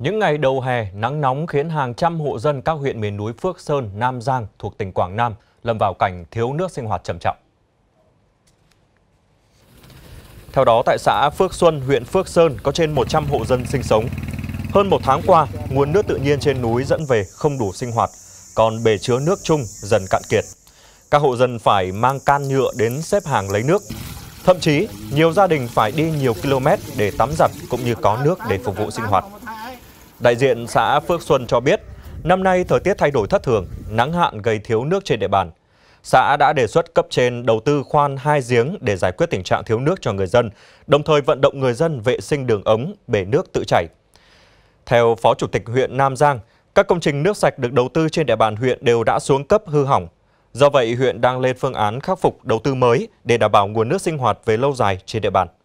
Những ngày đầu hè, nắng nóng khiến hàng trăm hộ dân các huyện miền núi Phước Sơn, Nam Giang thuộc tỉnh Quảng Nam lâm vào cảnh thiếu nước sinh hoạt trầm trọng. Theo đó, tại xã Phước Xuân, huyện Phước Sơn có trên 100 hộ dân sinh sống. Hơn một tháng qua, nguồn nước tự nhiên trên núi dẫn về không đủ sinh hoạt, còn bể chứa nước chung dần cạn kiệt. Các hộ dân phải mang can nhựa đến xếp hàng lấy nước. Thậm chí, nhiều gia đình phải đi nhiều km để tắm giặt cũng như có nước để phục vụ sinh hoạt. Đại diện xã Phước Xuân cho biết, năm nay thời tiết thay đổi thất thường, nắng hạn gây thiếu nước trên địa bàn. Xã đã đề xuất cấp trên đầu tư khoan hai giếng để giải quyết tình trạng thiếu nước cho người dân, đồng thời vận động người dân vệ sinh đường ống, bể nước tự chảy. Theo Phó Chủ tịch huyện Nam Giang, các công trình nước sạch được đầu tư trên địa bàn huyện đều đã xuống cấp hư hỏng. Do vậy, huyện đang lên phương án khắc phục đầu tư mới để đảm bảo nguồn nước sinh hoạt về lâu dài trên địa bàn.